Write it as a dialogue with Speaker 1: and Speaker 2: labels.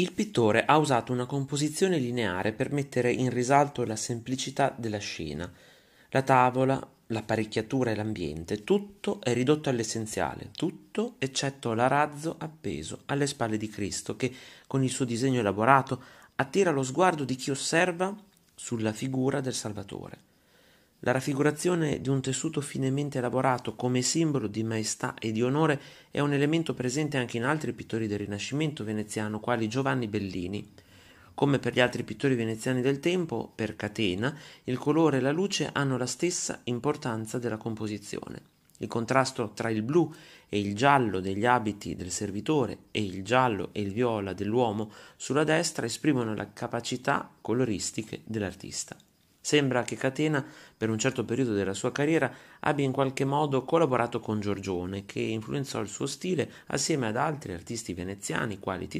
Speaker 1: Il pittore ha usato una composizione lineare per mettere in risalto la semplicità della scena. La tavola, l'apparecchiatura e l'ambiente, tutto è ridotto all'essenziale, tutto eccetto l'arazzo appeso alle spalle di Cristo che, con il suo disegno elaborato, attira lo sguardo di chi osserva sulla figura del Salvatore. La raffigurazione di un tessuto finemente elaborato come simbolo di maestà e di onore è un elemento presente anche in altri pittori del Rinascimento veneziano, quali Giovanni Bellini. Come per gli altri pittori veneziani del tempo, per Catena, il colore e la luce hanno la stessa importanza della composizione. Il contrasto tra il blu e il giallo degli abiti del servitore e il giallo e il viola dell'uomo sulla destra esprimono le capacità coloristiche dell'artista. Sembra che Catena, per un certo periodo della sua carriera, abbia in qualche modo collaborato con Giorgione, che influenzò il suo stile assieme ad altri artisti veneziani quali Tiziano